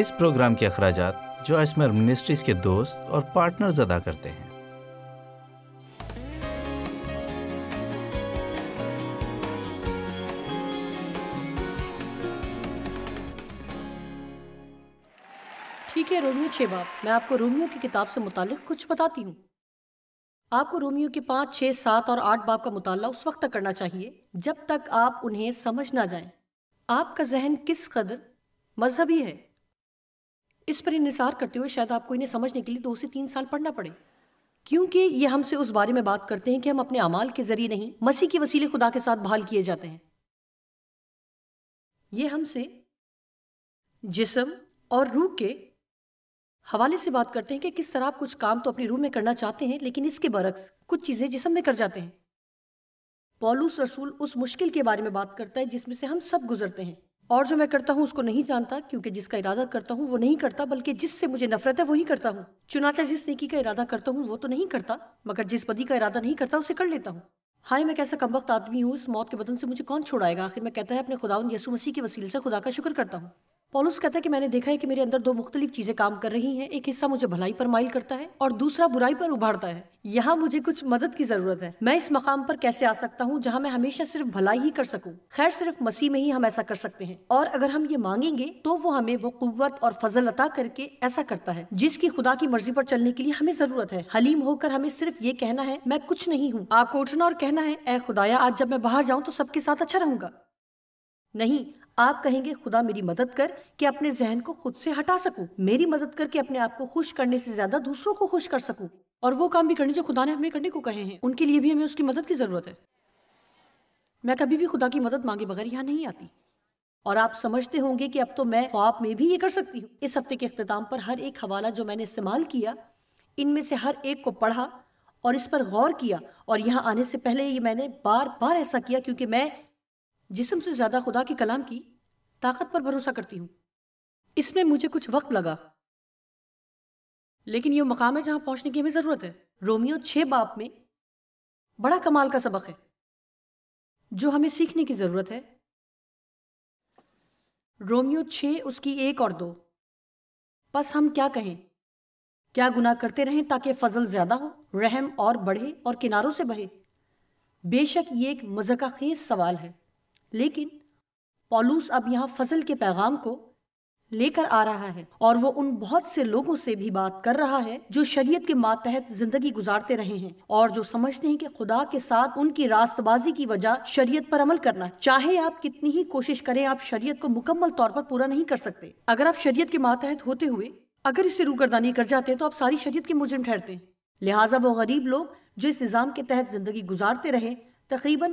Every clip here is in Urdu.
اس پروگرام کے اخراجات جو اسمر منسٹریز کے دوست اور پارٹنرز ادا کرتے ہیں ٹھیک ہے رومیو میں آپ کو رومیو کی کتاب سے متعلق کچھ بتاتی ہوں آپ کو رومیو کے پانچ چھ سات اور آٹھ باپ کا مطالعہ اس وقت تک کرنا چاہیے جب تک آپ انہیں سمجھ نہ جائیں آپ کا ذہن کس قدر مذہبی ہے اس پر انحصار کرتے ہوئے شاید آپ کو انہیں سمجھنے کے لیے دو سے تین سال پڑھنا پڑے کیونکہ یہ ہم سے اس بارے میں بات کرتے ہیں کہ ہم اپنے اعمال کے ذریعے نہیں مسیح کے وسیلے خدا کے ساتھ بحال کیے جاتے ہیں یہ ہم سے جسم اور روح کے حوالے سے بات کرتے ہیں کہ کس طرح آپ کچھ کام تو اپنی روح میں کرنا چاہتے ہیں لیکن اس کے برعکس کچھ چیزیں جسم میں کر جاتے ہیں پولوس رسول اس مشکل کے بارے میں بات کرتا ہے جس میں سے ہم سب گزرتے ہیں اور جو میں کرتا ہوں اس کو نہیں جانتا کیونکہ جس کا ارادہ کرتا ہوں وہ نہیں کرتا بلکہ جس سے مجھے نفرت ہے وہی وہ کرتا ہوں چنانچہ جس نیکی کا ارادہ کرتا ہوں وہ تو نہیں کرتا مگر جس بدی کا ارادہ نہیں کرتا اسے کر لیتا ہوں ہائے میں کیسا کم وقت آدمی ہوں اس موت کے بدن سے مجھے کون چھوڑائے گا آخر میں کہتا ہے اپنے خدا ان یسو مسیح کے وسیلے سے خدا کا شکر کرتا ہوں پولوس کہتا ہے کہ میں نے دیکھا ہے کہ میرے اندر دو مختلف چیزیں کام کر رہی ہیں ایک حصہ مجھے بھلائی پر مائل کرتا ہے اور دوسرا برائی پر ابھارتا ہے یہاں مجھے کچھ مدد کی ضرورت ہے میں اس مقام پر کیسے آ سکتا ہوں جہاں میں ہمیشہ صرف بھلائی ہی کر سکوں خیر صرف مسیح میں ہی ہم ایسا کر سکتے ہیں اور اگر ہم یہ مانگیں گے تو وہ ہمیں وہ قوت اور فضل عطا کر کے ایسا کرتا ہے جس کی خدا کی مرضی پر چلنے کے لیے ہمیں ضرورت ہے حلیم ہو کر ہمیں صرف یہ کہنا ہے میں کچھ نہیں ہوں آپ کو اٹھنا اور کہنا ہے اے خدایا آج جب میں باہر جاؤں تو سب کے ساتھ اچھا رہوں گا نہیں آپ کہیں گے خدا میری مدد کر کہ اپنے ذہن کو خود سے ہٹا سکوں میری مدد کر کہ اپنے آپ کو خوش کرنے سے زیادہ دوسروں کو خوش کر سکوں اور وہ کام بھی کرنے جو خدا نے ہمیں کرنے کو کہے ہیں ان کے لیے بھی ہمیں اس کی مدد کی ضرورت ہے میں کبھی بھی خدا کی مدد مانگے بغیر یہاں نہیں آتی اور آپ سمجھتے ہوں گے کہ اب تو میں خواب میں بھی یہ کر سکتی ہوں اس ہفتے کے اختتام پر ہر ایک حوالہ جو میں نے استعمال کیا ان میں سے ہر ایک کو پڑھا اور اس پر غور کیا اور یہاں آنے سے پہلے یہ میں نے بار بار ایسا کیا کیونکہ میں جسم سے زیادہ خدا کے کلام کی طاقت پر بھروسہ کرتی ہوں اس میں مجھے کچھ وقت لگا لیکن یہ مقام ہے جہاں پہنچنے کی ہمیں ضرورت ہے رومیو چھ باپ میں بڑا کمال کا سبق ہے جو ہمیں سیکھنے کی ضرورت ہے رومیو چھ اس کی ایک اور دو بس ہم کیا کہیں کیا گناہ کرتے رہیں تاکہ فضل زیادہ ہو رحم اور بڑھے اور کناروں سے بہے بے شک یہ ایک مذکا خیز سوال ہے لیکن پولوس اب یہاں فضل کے پیغام کو لے کر کر آ رہا رہا ہے ہے اور وہ ان بہت سے سے لوگوں بھی بات جو شریعت کے ماتحت زندگی گزارتے رہے ہیں اور جو سمجھتے ہیں کہ خدا کے راست بازی کی وجہ شریعت پر عمل کرنا چاہے آپ کتنی ہی کوشش کریں آپ شریعت کو مکمل طور پر پورا نہیں کر سکتے اگر آپ شریعت کے ماتحت ہوتے ہوئے اگر اسے روگردانی کر جاتے ہیں تو آپ ساری شریعت کے مجرم ٹھہرتے ہیں لہٰذا وہ غریب لوگ جو اس نظام کے تحت زندگی گزارتے رہے تقریباً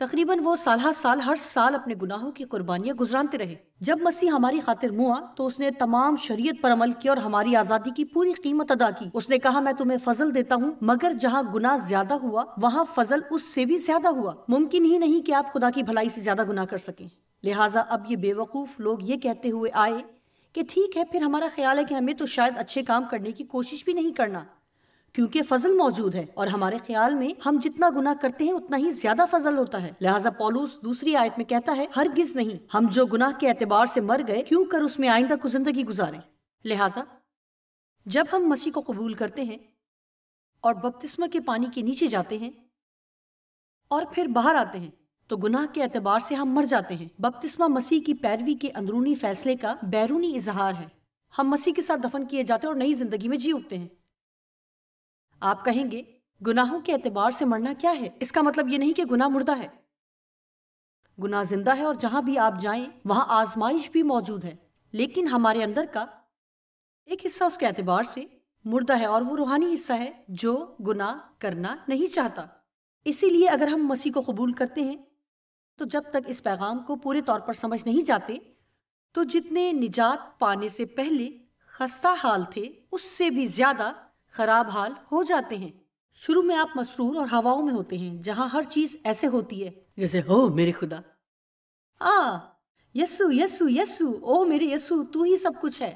تقریباً وہ سالہ سال ہر سال اپنے گناہوں کی قربانیاں گزرانتے رہے جب مسیح ہماری خاطر موہا تو اس نے تمام شریعت پر عمل کیا اور ہماری آزادی کی پوری قیمت ادا کی اس نے کہا میں تمہیں فضل دیتا ہوں مگر جہاں گناہ زیادہ ہوا وہاں فضل اس سے بھی زیادہ ہوا ممکن ہی نہیں کہ آپ خدا کی بھلائی سے زیادہ گناہ کر سکیں لہٰذا اب یہ بے وقوف لوگ یہ کہتے ہوئے آئے کہ ٹھیک ہے پھر ہمارا خیال ہے کہ ہمیں تو شاید اچھے کام کرنے کی کوشش بھی نہیں کرنا کیونکہ فضل موجود ہے اور ہمارے خیال میں ہم جتنا گناہ کرتے ہیں اتنا ہی زیادہ فضل ہوتا ہے لہٰذا پولوس دوسری آیت میں کہتا ہے ہرگز نہیں ہم جو گناہ کے اعتبار سے مر گئے کیوں کر اس میں آئندہ کو زندگی گزاریں لہٰذا جب ہم مسیح کو قبول کرتے ہیں اور بپتسمہ کے پانی کے نیچے جاتے ہیں اور پھر باہر آتے ہیں تو گناہ کے اعتبار سے ہم مر جاتے ہیں بپتسمہ مسیح کی پیروی کے اندرونی فیصلے کا بیرونی اظہار ہے ہم مسیح کے ساتھ دفن کیے جاتے ہیں اور نئی زندگی میں جی اٹھتے ہیں آپ کہیں گے گناہوں کے اعتبار سے مرنا کیا ہے اس کا مطلب یہ نہیں کہ گناہ مردہ ہے گناہ زندہ ہے اور جہاں بھی آپ جائیں وہاں آزمائش بھی موجود ہے لیکن ہمارے اندر کا ایک حصہ اس کے اعتبار سے مردہ ہے اور وہ روحانی حصہ ہے جو گناہ کرنا نہیں چاہتا اسی لیے اگر ہم مسیح کو قبول کرتے ہیں تو جب تک اس پیغام کو پورے طور پر سمجھ نہیں جاتے تو جتنے نجات پانے سے پہلے خستہ حال تھے اس سے بھی زیادہ خراب حال ہو جاتے ہیں شروع میں آپ مسرور اور ہواؤں میں ہوتے ہیں جہاں ہر چیز ایسے ہوتی ہے جیسے ہو میرے خدا آ یسو یسو یسو او میرے یسو تو ہی سب کچھ ہے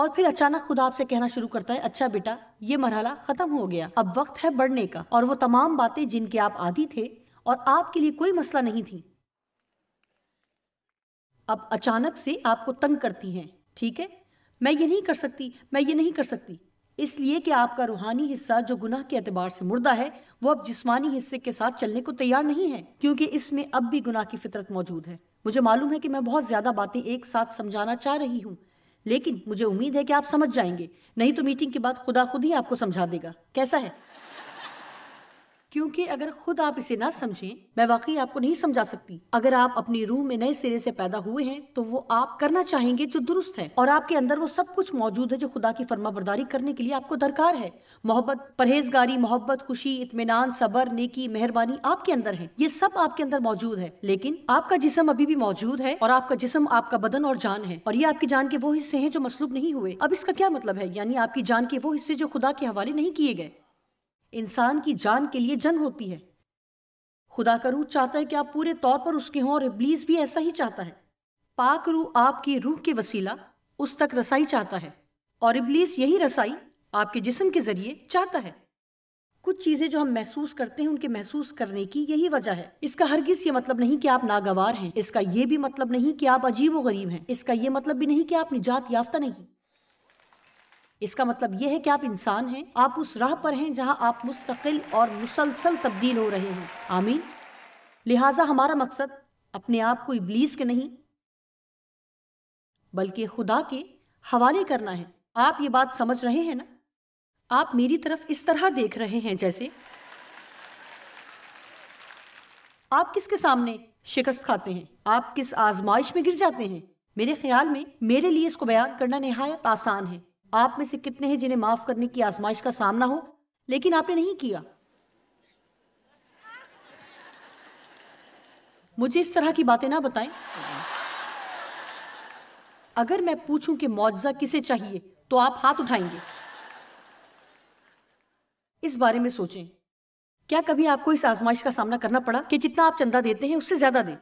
اور پھر اچانک خدا آپ سے کہنا شروع کرتا ہے اچھا بیٹا یہ مرحلہ ختم ہو گیا اب وقت ہے بڑھنے کا اور وہ تمام باتیں جن کے آپ عادی تھے اور آپ کے لیے کوئی مسئلہ نہیں تھی اب اچانک سے آپ کو تنگ کرتی ہیں ٹھیک ہے میں یہ نہیں کر سکتی میں یہ نہیں کر سکتی اس لیے کہ آپ کا روحانی حصہ جو گناہ کے اعتبار سے مردہ ہے وہ اب جسمانی حصے کے ساتھ چلنے کو تیار نہیں ہے کیونکہ اس میں اب بھی گناہ کی فطرت موجود ہے مجھے معلوم ہے کہ میں بہت زیادہ باتیں ایک ساتھ سمجھانا چاہ رہی ہوں لیکن مجھے امید ہے کہ آپ سمجھ جائیں گے نہیں تو میٹنگ کے بعد خدا خود ہی آپ کو سمجھا دے گا کیسا ہے کیونکہ اگر خود آپ اسے نہ سمجھیں میں واقعی آپ کو نہیں سمجھا سکتی اگر آپ اپنی روح میں نئے سیرے سے پیدا ہوئے ہیں تو وہ آپ کرنا چاہیں گے جو درست ہے اور آپ کے اندر وہ سب کچھ موجود ہے جو خدا کی فرما برداری کرنے کے لیے آپ کو درکار ہے محبت پرہیزگاری محبت خوشی اطمینان صبر نیکی مہربانی آپ کے اندر ہے یہ سب آپ کے اندر موجود ہے لیکن آپ کا جسم ابھی بھی موجود ہے اور آپ کا جسم آپ کا بدن اور جان ہے اور یہ آپ کی جان کے وہ حصے ہیں جو مصلوب نہیں ہوئے اب اس کا کیا مطلب ہے یعنی آپ کی جان کے وہ حصے جو خدا کے حوالے نہیں کیے گئے انسان کی جان کے لیے جنگ ہوتی ہے خدا کا روح چاہتا ہے کہ آپ پورے طور پر اس کے ہوں اور ابلیس بھی ایسا ہی چاہتا ہے پاک روح آپ کی روح کے وسیلہ اس تک رسائی چاہتا ہے اور ابلیس یہی رسائی آپ کے جسم کے ذریعے چاہتا ہے کچھ چیزیں جو ہم محسوس کرتے ہیں ان کے محسوس کرنے کی یہی وجہ ہے اس کا ہرگز یہ مطلب نہیں کہ آپ ناگوار ہیں اس کا یہ بھی مطلب نہیں کہ آپ عجیب و غریب ہیں اس کا یہ مطلب بھی نہیں کہ آپ نجات یافتہ نہیں اس کا مطلب یہ ہے کہ آپ انسان ہیں آپ اس راہ پر ہیں جہاں آپ مستقل اور مسلسل تبدیل ہو رہے ہیں آمین لہٰذا ہمارا مقصد اپنے آپ کو ابلیس کے نہیں بلکہ خدا کے حوالے کرنا ہے آپ یہ بات سمجھ رہے ہیں نا آپ میری طرف اس طرح دیکھ رہے ہیں جیسے آپ کس کے سامنے شکست کھاتے ہیں آپ کس آزمائش میں گر جاتے ہیں میرے خیال میں میرے لیے اس کو بیان کرنا نہایت آسان ہے آپ میں سے کتنے ہیں جنہیں معاف کرنے کی آزمائش کا سامنا ہو لیکن آپ نے نہیں کیا مجھے اس طرح کی باتیں نہ بتائیں اگر میں پوچھوں کہ معجزہ کسے چاہیے تو آپ ہاتھ اٹھائیں گے اس بارے میں سوچیں کیا کبھی آپ کو اس آزمائش کا سامنا کرنا پڑا کہ جتنا آپ چندہ دیتے ہیں اس سے زیادہ دیں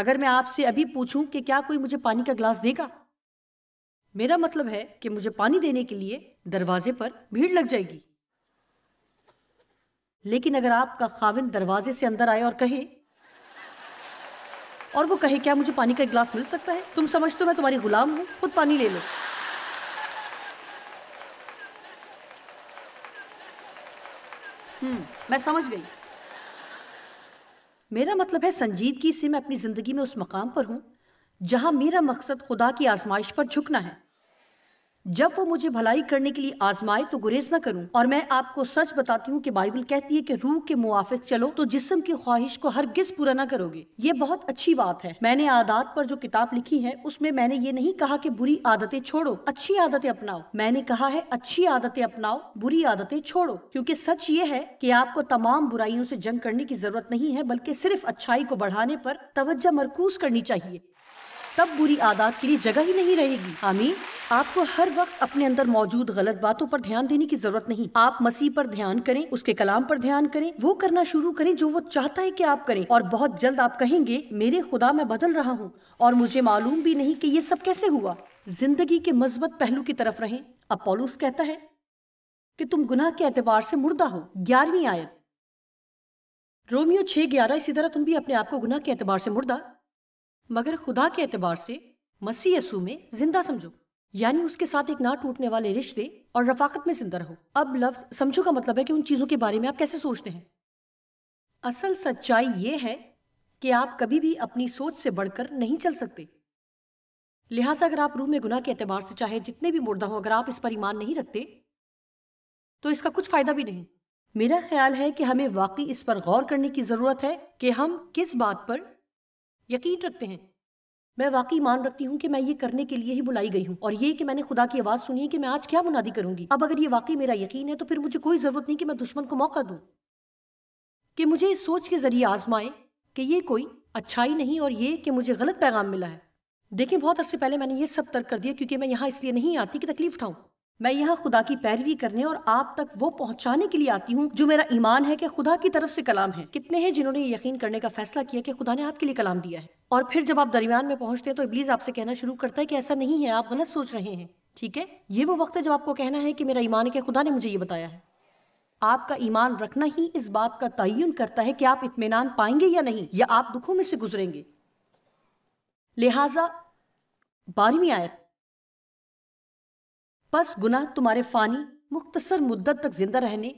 اگر میں آپ سے ابھی پوچھوں کہ کیا کوئی مجھے پانی کا گلاس دے گا میرا مطلب ہے کہ مجھے پانی دینے کے لیے دروازے پر بھیڑ لگ جائے گی لیکن اگر آپ کا خاون دروازے سے اندر آئے اور کہے اور وہ کہے کیا مجھے پانی کا گلاس مل سکتا ہے تم سمجھتے میں تمہاری غلام ہوں خود پانی لے لو ہوں میں سمجھ گئی میرا مطلب ہے سنجیدگی سے میں اپنی زندگی میں اس مقام پر ہوں جہاں میرا مقصد خدا کی آزمائش پر جھکنا ہے جب وہ مجھے بھلائی کرنے کے لیے آزمائے تو گریز نہ کروں اور میں آپ کو سچ بتاتی ہوں کہ بائبل کہتی ہے کہ روح کے موافق چلو تو جسم کی خواہش کو ہرگز پورا نہ کرو گے یہ بہت اچھی بات ہے میں نے عادات پر جو کتاب لکھی ہے اس میں میں نے یہ نہیں کہا کہ بری عادتیں چھوڑو اچھی عادتیں اپناؤ میں نے کہا ہے اچھی عادتیں اپناؤ بری عادتیں چھوڑو کیونکہ سچ یہ ہے کہ آپ کو تمام برائیوں سے جنگ کرنے کی ضرورت نہیں ہے بلکہ صرف اچھائی کو بڑھانے پر توجہ مرکوز کرنی چاہیے تب بری عادات کے لیے جگہ ہی نہیں رہے گی آمین آپ کو ہر وقت اپنے اندر موجود غلط باتوں پر دھیان دینے کی ضرورت نہیں آپ مسیح پر دھیان کریں اس کے کلام پر دھیان کریں وہ کرنا شروع کریں جو وہ چاہتا ہے کہ آپ کریں اور بہت جلد آپ کہیں گے میرے خدا میں بدل رہا ہوں اور مجھے معلوم بھی نہیں کہ یہ سب کیسے ہوا زندگی کے مثبت پہلو کی طرف رہیں اب پولوس کہتا ہے کہ تم گناہ کے اعتبار سے مردہ ہو گیارہویں آیت رومیو چھ گیارہ اسی طرح تم بھی اپنے آپ کو گناہ کے اعتبار سے مردہ مگر خدا کے اعتبار سے مسیح یسو میں زندہ سمجھو یعنی اس کے ساتھ ایک نہ ٹوٹنے والے رشتے اور رفاقت میں زندہ رہو اب لفظ سمجھو کا مطلب ہے کہ ان چیزوں کے بارے میں آپ کیسے سوچتے ہیں اصل سچائی یہ ہے کہ آپ کبھی بھی اپنی سوچ سے بڑھ کر نہیں چل سکتے لہٰذا اگر آپ روح میں گناہ کے اعتبار سے چاہے جتنے بھی مردہ ہوں اگر آپ اس پر ایمان نہیں رکھتے تو اس کا کچھ فائدہ بھی نہیں میرا خیال ہے کہ ہمیں واقعی اس پر غور کرنے کی ضرورت ہے کہ ہم کس بات پر یقین رکھتے ہیں میں واقعی مان رکھتی ہوں کہ میں یہ کرنے کے لیے ہی بلائی گئی ہوں اور یہ کہ میں نے خدا کی آواز سنی ہے کہ میں آج کیا منادی کروں گی اب اگر یہ واقعی میرا یقین ہے تو پھر مجھے کوئی ضرورت نہیں کہ میں دشمن کو موقع دوں کہ مجھے اس سوچ کے ذریعے آزمائیں کہ یہ کوئی اچھائی نہیں اور یہ کہ مجھے غلط پیغام ملا ہے دیکھیں بہت عرصے پہلے میں نے یہ سب ترک کر دیا کیونکہ میں یہاں اس لیے نہیں آتی کہ تکلیف اٹھاؤں میں یہاں خدا کی پیروی کرنے اور آپ تک وہ پہنچانے کے لیے آتی ہوں جو میرا ایمان ہے کہ خدا کی طرف سے کلام ہے کتنے ہیں جنہوں نے یہ یقین کرنے کا فیصلہ کیا کہ خدا نے آپ کے لیے کلام دیا ہے اور پھر جب آپ درمیان میں پہنچتے ہیں تو ابلیز آپ سے کہنا شروع کرتا ہے کہ ایسا نہیں ہے آپ غلط سوچ رہے ہیں ٹھیک ہے یہ وہ وقت ہے جب آپ کو کہنا ہے کہ میرا ایمان ہے کہ خدا نے مجھے یہ بتایا ہے آپ کا ایمان رکھنا ہی اس بات کا تعین کرتا ہے کہ آپ اطمینان پائیں گے یا نہیں یا آپ دکھوں میں سے گزریں گے لہٰذا بارہویں آیت پس گناہ تمہارے فانی مختصر مدت تک زندہ رہنے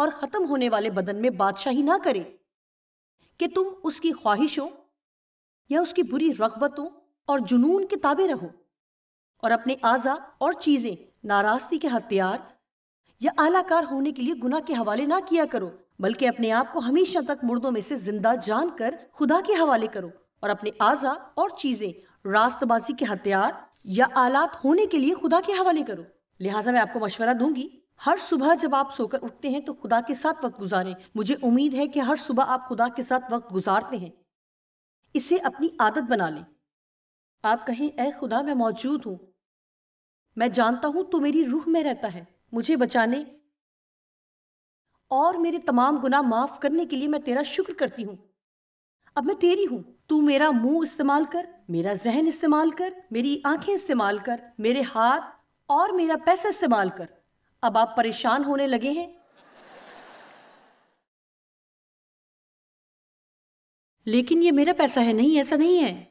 اور ختم ہونے والے بدن میں بادشاہی نہ کرے کہ تم اس کی خواہشوں اور جنون کے کے تابع رہو اور اور اپنے چیزیں ناراستی ہتھیار یا اعلی کار ہونے کے لیے گناہ کے حوالے نہ کیا کرو بلکہ اپنے آپ کو ہمیشہ تک مردوں میں سے زندہ جان کر خدا کے حوالے کرو اور اپنے اعضا اور چیزیں راست بازی کے ہتھیار یا آلات ہونے کے لیے خدا کے حوالے کرو لہٰذا میں آپ کو مشورہ دوں گی ہر صبح جب آپ سو کر اٹھتے ہیں تو خدا کے ساتھ وقت گزاریں مجھے امید ہے کہ ہر صبح آپ خدا کے ساتھ وقت گزارتے ہیں اسے اپنی عادت بنا لیں آپ کہیں اے خدا میں میں موجود ہوں جانتا ہوں تو میری روح میں رہتا ہے مجھے بچانے اور میرے تمام گناہ معاف کرنے کے لیے میں تیرا شکر کرتی ہوں اب میں تیری ہوں تو میرا منہ استعمال کر میرا ذہن استعمال کر میری آنکھیں استعمال کر میرے ہاتھ اور میرا پیسہ استعمال کر اب آپ پریشان ہونے لگے ہیں لیکن یہ میرا پیسہ ہے نہیں ایسا نہیں ہے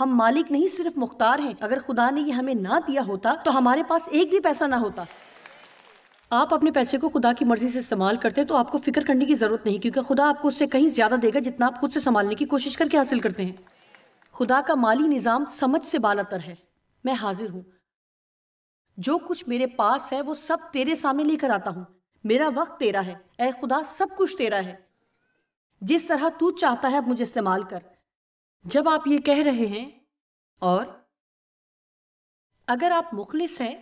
ہم مالک نہیں صرف مختار ہیں اگر خدا نے یہ ہمیں نہ دیا ہوتا تو ہمارے پاس ایک بھی پیسہ نہ ہوتا آپ اپنے پیسے کو خدا کی مرضی سے استعمال کرتے تو آپ کو فکر کرنے کی ضرورت نہیں کیونکہ خدا آپ کو اس سے کہیں زیادہ دے گا جتنا آپ خود سے سنبھالنے کی کوشش کر کے حاصل کرتے ہیں خدا کا مالی نظام سمجھ سے بالا تر ہے میں حاضر ہوں جو کچھ میرے پاس ہے وہ سب تیرے سامنے لے کر آتا ہوں میرا وقت تیرا ہے اے خدا سب کچھ تیرا ہے جس طرح تو چاہتا ہے اب مجھے استعمال کر جب آپ یہ کہہ رہے ہیں اور اگر آپ مخلص ہیں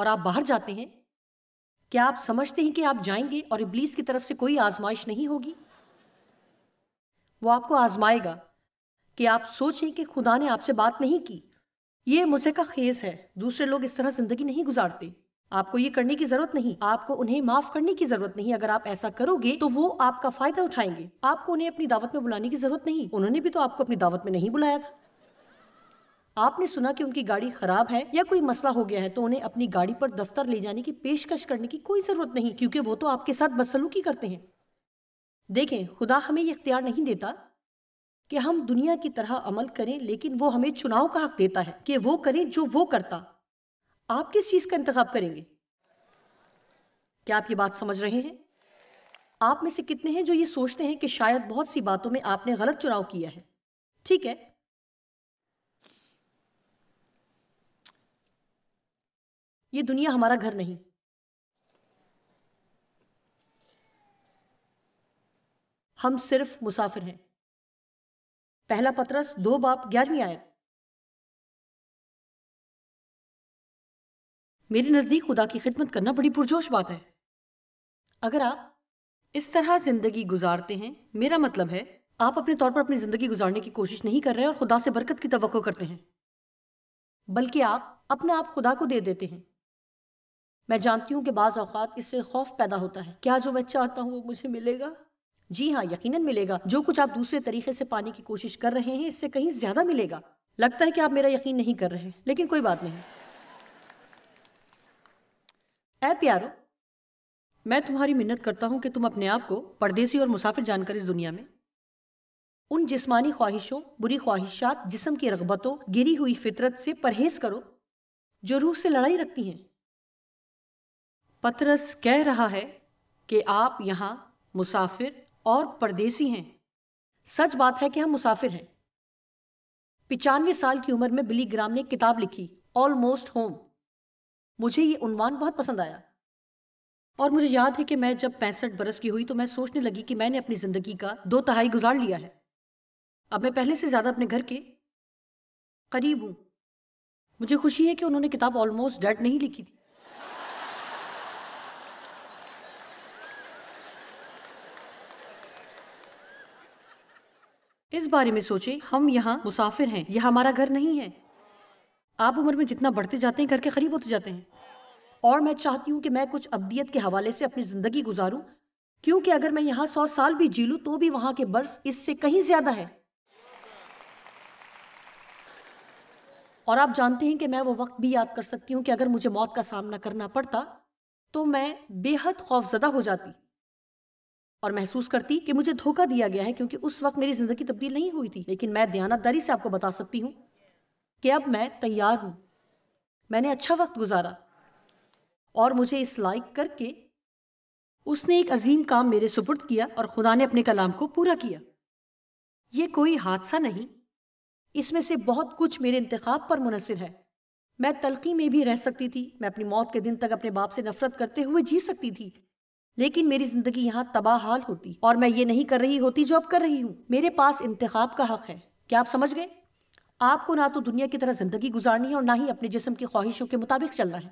اور آپ باہر جاتے ہیں کیا آپ سمجھتے ہیں کہ آپ جائیں گے اور ابلیس کی طرف سے کوئی آزمائش نہیں ہوگی وہ آپ کو آزمائے گا کہ آپ سوچیں کہ خدا نے آپ سے بات نہیں کی یہ مجھے کا خیز ہے دوسرے لوگ اس طرح زندگی نہیں گزارتے آپ کو یہ کرنے کی ضرورت نہیں آپ کو انہیں معاف کرنے کی ضرورت نہیں اگر آپ ایسا کرو گے تو وہ آپ کا فائدہ اٹھائیں گے آپ کو انہیں اپنی دعوت میں بلانے کی ضرورت نہیں انہوں نے بھی تو آپ کو اپنی دعوت میں نہیں بلایا تھا آپ نے سنا کہ ان کی گاڑی خراب ہے یا کوئی مسئلہ ہو گیا ہے تو انہیں اپنی گاڑی پر دفتر لے جانے کی پیشکش کرنے کی کوئی ضرورت نہیں کیونکہ وہ تو آپ کے ساتھ بدسلوکی کرتے ہیں دیکھیں خدا ہمیں یہ اختیار نہیں دیتا کہ ہم دنیا کی طرح عمل کریں لیکن وہ ہمیں چناؤ کا حق دیتا ہے کہ وہ کریں جو وہ کرتا آپ کس چیز کا انتخاب کریں گے کیا آپ یہ بات سمجھ رہے ہیں آپ میں سے کتنے ہیں جو یہ سوچتے ہیں کہ شاید بہت سی باتوں میں آپ نے غلط چناؤ کیا ہے ٹھیک ہے یہ دنیا ہمارا گھر نہیں ہم صرف مسافر ہیں پہلا پترس دو باپ گیارہویں آئے میرے نزدیک خدا کی خدمت کرنا بڑی پرجوش بات ہے اگر آپ اس طرح زندگی گزارتے ہیں میرا مطلب ہے آپ اپنے طور پر اپنی زندگی گزارنے کی کوشش نہیں کر رہے اور خدا سے برکت کی توقع کرتے ہیں بلکہ آپ اپنا آپ خدا کو دے دیتے ہیں میں جانتی ہوں کہ بعض اوقات اس سے خوف پیدا ہوتا ہے کیا جو میں چاہتا ہوں وہ مجھے ملے گا جی ہاں یقیناً ملے گا جو کچھ آپ دوسرے طریقے سے پانے کی کوشش کر رہے ہیں اس سے کہیں زیادہ ملے گا لگتا ہے کہ آپ میرا یقین نہیں کر رہے لیکن کوئی بات نہیں اے پیارو میں تمہاری منت کرتا ہوں کہ تم اپنے آپ کو پردیسی اور مسافر جان کر اس دنیا میں ان جسمانی خواہشوں بری خواہشات جسم کی رغبتوں گری ہوئی فطرت سے پرہیز کرو جو روح سے لڑائی رکھتی ہیں پترس کہہ رہا ہے کہ آپ یہاں مسافر اور پردیسی ہیں سچ بات ہے کہ ہم مسافر ہیں پچانوے سال کی عمر میں بلی گرام نے ایک کتاب لکھی آلموسٹ ہوم مجھے یہ عنوان بہت پسند آیا اور مجھے یاد ہے کہ میں جب پینسٹھ برس کی ہوئی تو میں سوچنے لگی کہ میں نے اپنی زندگی کا دو تہائی گزار لیا ہے اب میں پہلے سے زیادہ اپنے گھر کے قریب ہوں مجھے خوشی ہے کہ انہوں نے کتاب آلموسٹ ڈیڈ نہیں لکھی تھی اس بارے میں سوچیں ہم یہاں مسافر ہیں یہ ہمارا گھر نہیں ہے آپ عمر میں جتنا بڑھتے جاتے ہیں گھر کے قریب ہوتے جاتے ہیں اور میں چاہتی ہوں کہ میں کچھ ابدیت کے حوالے سے اپنی زندگی گزاروں کیونکہ اگر میں یہاں سو سال بھی جی لوں تو بھی وہاں کے برس اس سے کہیں زیادہ ہے اور آپ جانتے ہیں کہ میں وہ وقت بھی یاد کر سکتی ہوں کہ اگر مجھے موت کا سامنا کرنا پڑتا تو میں بے حد خوف زدہ ہو جاتی اور محسوس کرتی کہ مجھے دھوکہ دیا گیا ہے کیونکہ اس وقت میری زندگی تبدیل نہیں ہوئی تھی لیکن میں دیانت داری سے آپ کو بتا سکتی ہوں کہ اب میں تیار ہوں میں نے اچھا وقت گزارا اور مجھے اس لائک کر کے اس نے ایک عظیم کام میرے سپرد کیا اور خدا نے اپنے کلام کو پورا کیا یہ کوئی حادثہ نہیں اس میں سے بہت کچھ میرے انتخاب پر منحصر ہے میں تلقی میں بھی رہ سکتی تھی میں اپنی موت کے دن تک اپنے باپ سے نفرت کرتے ہوئے جی سکتی تھی لیکن میری زندگی یہاں تباہ حال ہوتی اور میں یہ نہیں کر رہی ہوتی جو اب کر رہی ہوں میرے پاس انتخاب کا حق ہے کیا آپ سمجھ گئے آپ کو نہ تو دنیا کی طرح زندگی گزارنی ہے اور نہ ہی اپنے جسم کی خواہشوں کے مطابق چلنا ہے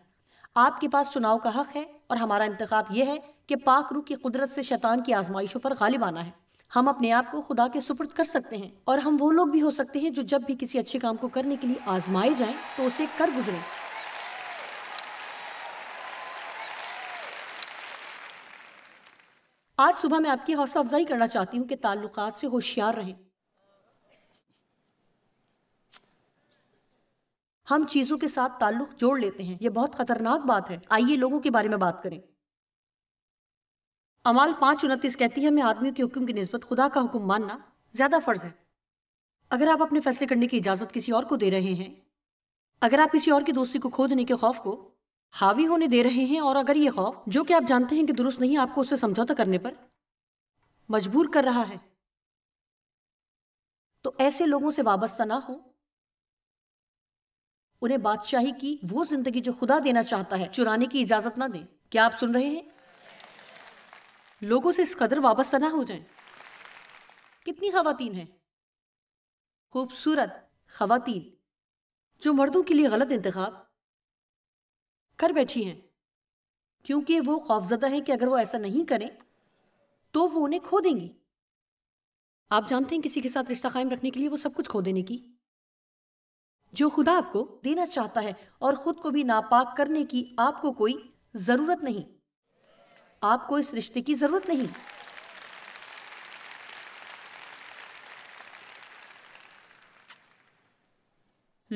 آپ کے پاس چناؤ کا حق ہے اور ہمارا انتخاب یہ ہے کہ پاک روح کی قدرت سے شیطان کی آزمائشوں پر غالب آنا ہے ہم اپنے آپ کو خدا کے سپرد کر سکتے ہیں اور ہم وہ لوگ بھی ہو سکتے ہیں جو جب بھی کسی اچھے کام کو کرنے کے لیے آزمائے جائیں تو اسے کر گزریں آج صبح میں آپ کی حوصلہ افزائی کرنا چاہتی ہوں کہ تعلقات سے ہوشیار رہیں ہم چیزوں کے ساتھ تعلق جوڑ لیتے ہیں یہ بہت خطرناک بات ہے آئیے لوگوں کے بارے میں بات کریں امال پانچ انتیس کہتی ہے ہمیں آدمیوں کے حکم کی نسبت خدا کا حکم ماننا زیادہ فرض ہے اگر آپ اپنے فیصلے کرنے کی اجازت کسی اور کو دے رہے ہیں اگر آپ کسی اور کی دوستی کو کھو دینے کے خوف کو حاوی ہونے دے رہے ہیں اور اگر یہ خوف جو کہ آپ جانتے ہیں کہ درست نہیں آپ کو اسے سمجھوتا کرنے پر مجبور کر رہا ہے تو ایسے لوگوں سے وابستہ نہ ہو انہیں بادشاہی کی وہ زندگی جو خدا دینا چاہتا ہے چرانے کی اجازت نہ دیں کیا آپ سن رہے ہیں لوگوں سے اس قدر وابستہ نہ ہو جائیں کتنی خواتین ہیں خوبصورت خواتین جو مردوں کے لیے غلط انتخاب کر بیٹھی ہیں کیونکہ وہ خوفزدہ ہیں کہ اگر وہ ایسا نہیں کریں تو وہ انہیں کھو دیں گی آپ جانتے ہیں کسی کے ساتھ رشتہ قائم رکھنے کے لیے وہ سب کچھ کھو دینے کی جو خدا آپ کو دینا چاہتا ہے اور خود کو بھی ناپاک کرنے کی آپ کو کوئی ضرورت نہیں آپ کو اس رشتے کی ضرورت نہیں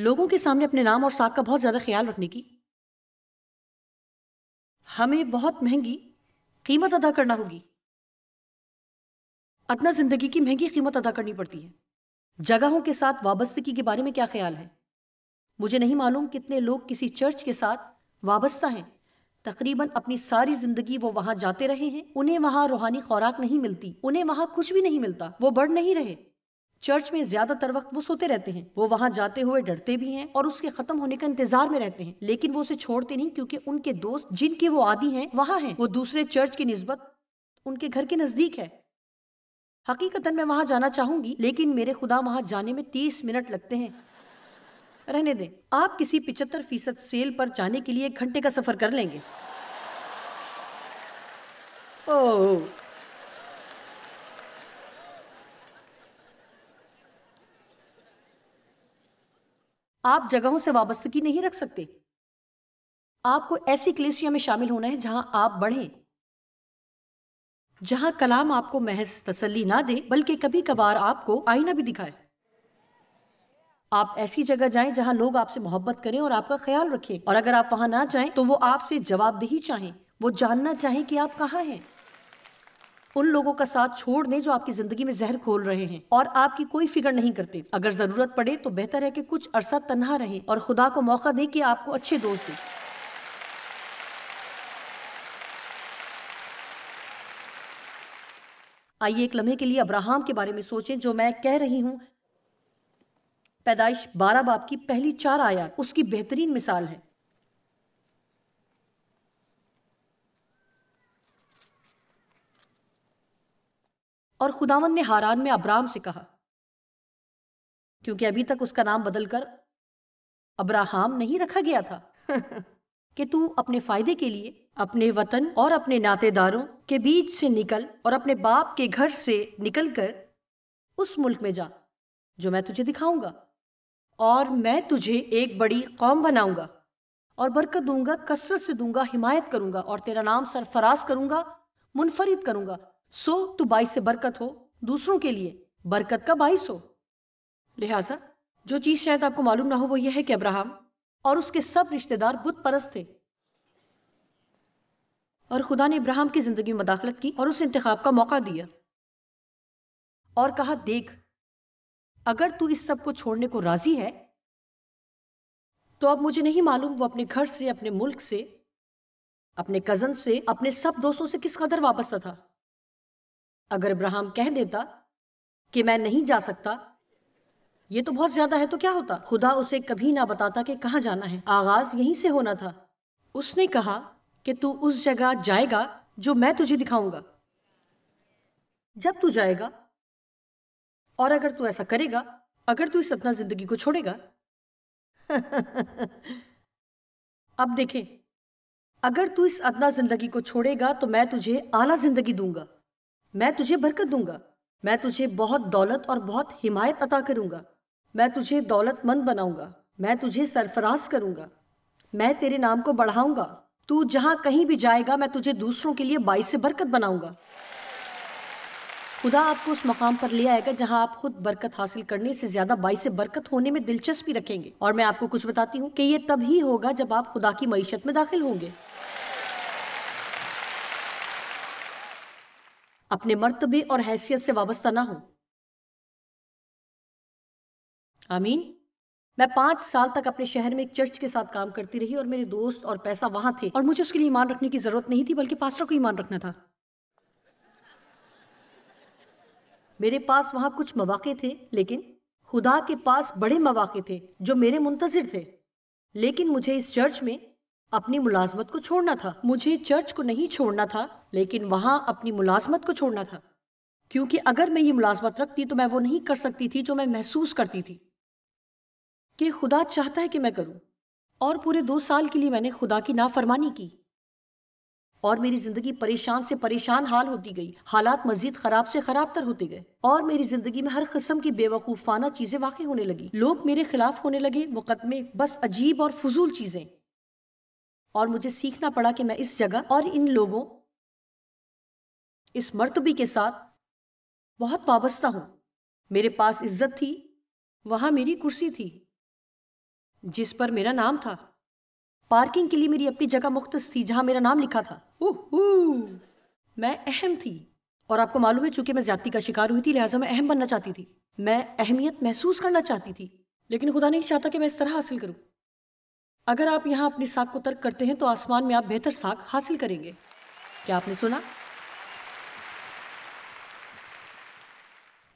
لوگوں کے سامنے اپنے نام اور ساکھ کا بہت زیادہ خیال رکھنے کی ہمیں بہت مہنگی قیمت ادا کرنا ہوگی اتنا زندگی کی مہنگی قیمت ادا کرنی پڑتی ہے جگہوں کے ساتھ وابستگی کے بارے میں کیا خیال ہے مجھے نہیں معلوم کتنے لوگ کسی چرچ کے ساتھ وابستہ ہیں تقریباً اپنی ساری زندگی وہ وہاں جاتے رہے ہیں انہیں وہاں روحانی خوراک نہیں ملتی انہیں وہاں کچھ بھی نہیں ملتا وہ بڑھ نہیں رہے چرچ میں زیادہ تر وقت وہ سوتے رہتے ہیں وہ وہاں جاتے ہوئے ڈرتے بھی ہیں اور اس کے ختم ہونے کا انتظار میں رہتے ہیں لیکن وہ اسے چھوڑتے نہیں کیونکہ ان کے دوست جن کے وہ عادی ہیں وہاں ہیں وہ دوسرے چرچ کی نسبت ان کے گھر کے نزدیک ہے حقیقتاً میں وہاں جانا چاہوں گی لیکن میرے خدا وہاں جانے میں تیس منٹ لگتے ہیں رہنے دیں آپ کسی پچہتر فیصد سیل پر جانے کے لیے ایک گھنٹے کا سفر کر لیں گے اوہ آپ جگہوں سے وابستگی نہیں رکھ سکتے آپ کو ایسی کلیسیا میں شامل ہونا ہے جہاں آپ بڑھیں جہاں کلام آپ کو محض تسلی نہ دے بلکہ کبھی کبھار آپ کو آئینہ بھی دکھائے آپ ایسی جگہ جائیں جہاں لوگ آپ سے محبت کریں اور آپ کا خیال رکھیں اور اگر آپ وہاں نہ جائیں تو وہ آپ سے جواب دہی چاہیں وہ جاننا چاہیں کہ آپ کہاں ہیں ان لوگوں کا ساتھ چھوڑ دیں جو آپ کی زندگی میں زہر کھول رہے ہیں اور آپ کی کوئی فکر نہیں کرتے اگر ضرورت پڑے تو بہتر ہے کہ کچھ عرصہ تنہا رہے اور خدا کو موقع دیں کہ آپ کو اچھے دوست دیں آئیے ایک لمحے کے لیے ابراہم کے بارے میں سوچیں جو میں کہہ رہی ہوں پیدائش بارہ باپ کی پہلی چار آیات اس کی بہترین مثال ہے اور خداون نے حاران میں ابرام سے کہا کیونکہ ابھی تک اس کا نام بدل کر ابراہم نہیں رکھا گیا تھا کہ اپنے اپنے اپنے فائدے کے لیے وطن اور ناطے داروں کے بیچ سے نکل اور اپنے باپ کے گھر سے نکل کر اس ملک میں جا جو میں تجھے دکھاؤں گا اور میں تجھے ایک بڑی قوم بناؤں گا اور برکت دوں گا کثرت سے دوں گا حمایت کروں گا اور تیرا نام سرفراز کروں گا منفرد کروں گا سو تو باعث سے برکت ہو دوسروں کے لیے برکت کا باعث ہو لہٰذا جو چیز شاید آپ کو معلوم نہ ہو وہ یہ ہے کہ ابراہم اور اس کے سب رشتہ دار بت پرست تھے اور خدا نے ابراہم کی زندگی میں مداخلت کی اور اس انتخاب کا موقع دیا اور کہا دیکھ اگر تو اس سب کو چھوڑنے کو راضی ہے تو اب مجھے نہیں معلوم وہ اپنے گھر سے اپنے ملک سے اپنے کزن سے اپنے سب دوستوں سے کس قدر وابستہ تھا اگر ابراہم کہہ دیتا کہ میں نہیں جا سکتا یہ تو بہت زیادہ ہے تو کیا ہوتا خدا اسے کبھی نہ بتاتا کہ کہاں جانا ہے آغاز یہیں سے ہونا تھا اس نے کہا کہ اس جگہ جائے گا جو میں تجھے دکھاؤں گا جب جائے گا اور اگر ایسا کرے گا اگر تو اس اپنا زندگی کو چھوڑے گا اب دیکھیں اگر اس ادنا زندگی کو چھوڑے گا تو میں تجھے اعلیٰ زندگی دوں گا میں تجھے برکت دوں گا میں تجھے بہت دولت اور بہت حمایت عطا کروں گا میں تجھے دولت مند بناؤں گا میں تجھے سرفراز کروں گا میں تیرے نام کو بڑھاؤں گا تو جہاں کہیں بھی جائے گا میں تجھے دوسروں کے لیے باعث سے برکت بناؤں گا خدا آپ کو اس مقام پر لے آئے گا جہاں آپ خود برکت حاصل کرنے سے زیادہ باعث برکت ہونے میں دلچسپی رکھیں گے اور میں آپ کو کچھ بتاتی ہوں کہ یہ تب ہی ہوگا جب آپ خدا کی معیشت میں داخل ہوں گے اپنے مرتبے اور حیثیت سے وابستہ نہ ہوں آمین میں پانچ سال تک اپنے شہر میں ایک چرچ کے ساتھ کام کرتی رہی اور میرے دوست اور پیسہ وہاں تھے اور مجھے اس کے لیے ایمان رکھنے کی ضرورت نہیں تھی بلکہ پاسٹر کو ایمان رکھنا تھا میرے پاس وہاں کچھ مواقع تھے لیکن خدا کے پاس بڑے مواقع تھے جو میرے منتظر تھے لیکن مجھے اس چرچ میں اپنی ملازمت کو چھوڑنا تھا مجھے چرچ کو نہیں چھوڑنا تھا لیکن وہاں اپنی ملازمت کو چھوڑنا تھا کیونکہ اگر میں یہ ملازمت رکھتی تو میں وہ نہیں کر سکتی تھی جو میں محسوس کرتی تھی کہ خدا چاہتا ہے کہ میں کروں اور پورے دو سال کے لیے میں نے خدا کی نافرمانی کی اور میری زندگی پریشان سے پریشان حال ہوتی گئی حالات مزید خراب سے خراب تر ہوتے گئے اور میری زندگی میں ہر قسم کی بے وقوفانہ چیزیں واقع ہونے لگی لوگ میرے خلاف ہونے لگے مقدمے بس عجیب اور فضول چیزیں اور مجھے سیکھنا پڑا کہ میں اس جگہ اور ان لوگوں اس مرتبی کے ساتھ بہت وابستہ ہوں میرے پاس عزت تھی وہاں میری کرسی تھی جس پر میرا نام تھا پارکنگ کے لیے میری اپنی جگہ مختص تھی جہاں میرا نام لکھا تھا میں اہم تھی اور آپ کو معلوم ہے چونکہ میں زیادتی کا شکار ہوئی تھی لہٰذا میں اہم بننا چاہتی تھی میں اہمیت محسوس کرنا چاہتی تھی لیکن خدا نہیں چاہتا کہ میں اس طرح حاصل کروں اگر آپ یہاں اپنی ساک کو ترک کرتے ہیں تو آسمان میں آپ بہتر ساک حاصل کریں گے کیا آپ نے سنا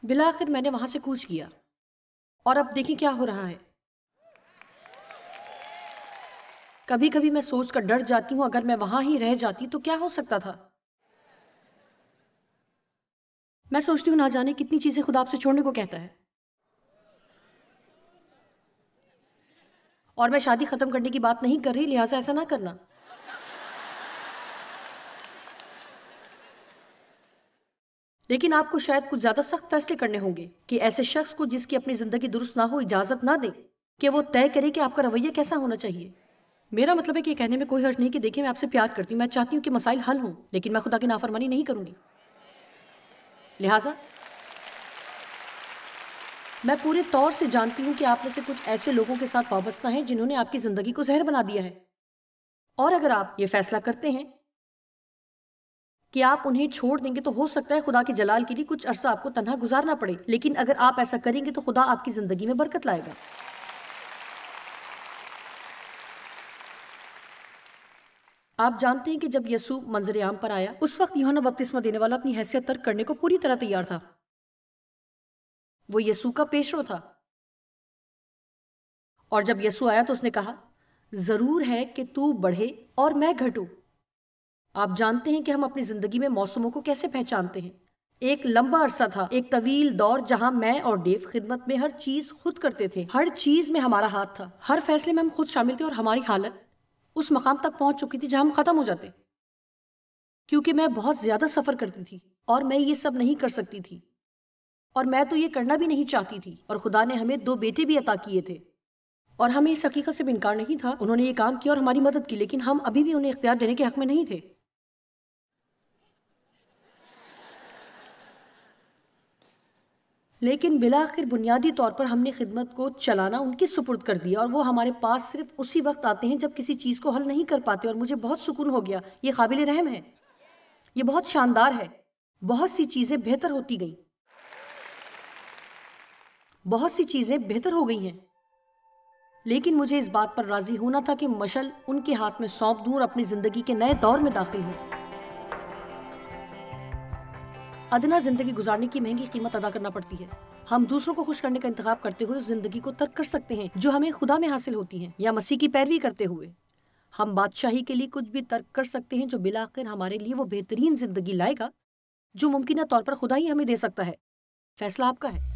بلاخر میں نے وہاں سے کوچ کیا اور اب دیکھیں کیا ہو رہا ہے کبھی کبھی میں سوچ کر ڈر جاتی ہوں اگر میں وہاں ہی رہ جاتی تو کیا ہو سکتا تھا میں سوچتی ہوں نہ جانے کتنی چیزیں خدا آپ سے چھوڑنے کو کہتا ہے اور میں شادی ختم کرنے کی بات نہیں کر رہی لہٰذا ایسا نہ کرنا لیکن آپ کو شاید کچھ زیادہ سخت فیصلے کرنے ہوں گے کہ ایسے شخص کو جس کی اپنی زندگی درست نہ ہو اجازت نہ دیں کہ وہ طے کرے کہ آپ کا رویہ کیسا ہونا چاہیے میرا مطلب ہے کہ یہ کہنے میں کوئی حرج نہیں کہ دیکھیں میں آپ سے پیار کرتی ہوں میں چاہتی ہوں کہ مسائل حل ہوں لیکن میں خدا کی نافرمانی نہیں کروں گی لہٰذا میں پورے طور سے جانتی ہوں کہ آپ میں سے کچھ ایسے لوگوں کے ساتھ وابستہ ہیں جنہوں نے آپ کی زندگی کو زہر بنا دیا ہے اور اگر آپ یہ فیصلہ کرتے ہیں کہ آپ انہیں چھوڑ دیں گے تو ہو سکتا ہے خدا کے جلال کے لیے کچھ عرصہ آپ کو تنہا گزارنا پڑے لیکن اگر آپ ایسا کریں گے تو خدا آپ کی زندگی میں برکت لائے گا آپ جانتے ہیں کہ جب یسو منظر عام پر آیا اس وقت یحانا بپتسمہ دینے والا اپنی حیثیت ترک کرنے کو پوری طرح تیار تھا وہ یسو کا پیشرو تھا اور جب یسو آیا تو اس نے کہا ضرور ہے کہ تو بڑھے اور میں گھٹوں آپ جانتے ہیں کہ ہم اپنی زندگی میں موسموں کو کیسے پہچانتے ہیں ایک لمبا عرصہ تھا ایک طویل دور جہاں میں اور ڈیو خدمت میں ہر چیز خود کرتے تھے ہر چیز میں ہمارا ہاتھ تھا ہر فیصلے میں ہم خود شامل تھے اور ہماری حالت اس مقام تک پہنچ چکی تھی جہاں ہم ختم ہو جاتے کیونکہ میں بہت زیادہ سفر کرتی تھی اور میں یہ سب نہیں کر سکتی تھی اور میں تو یہ کرنا بھی نہیں چاہتی تھی اور خدا نے ہمیں دو بیٹے بھی عطا کیے تھے اور ہمیں اس حقیقت سے انکار نہیں تھا انہوں نے یہ کام کیا اور ہماری مدد کی لیکن ہم ابھی بھی انہیں اختیار دینے کے حق میں نہیں تھے لیکن بلاخر بنیادی طور پر ہم نے خدمت کو چلانا ان کے سپرد کر دیا اور وہ ہمارے پاس صرف اسی وقت آتے ہیں جب کسی چیز کو حل نہیں کر پاتے اور مجھے بہت سکون ہو گیا یہ قابل رحم ہے یہ بہت شاندار ہے بہت سی چیزیں بہتر ہوتی گئیں بہت سی چیزیں بہتر ہو گئی ہیں لیکن مجھے اس بات پر راضی ہونا تھا کہ مشل ان کے ہاتھ میں سونپ دور اپنی زندگی کے نئے دور میں داخل ہو ادنا زندگی گزارنے کی مہنگی قیمت ادا کرنا پڑتی ہے ہم دوسروں کو خوش کرنے کا انتخاب کرتے ہوئے اس زندگی کو ترک کر سکتے ہیں جو ہمیں خدا میں حاصل ہوتی ہیں یا مسیح کی پیروی کرتے ہوئے ہم بادشاہی کے لیے کچھ بھی ترک کر سکتے ہیں جو بلاخر ہمارے لیے وہ بہترین زندگی لائے گا جو ممکنہ طور پر خدا ہی ہمیں دے سکتا ہے فیصلہ آپ کا ہے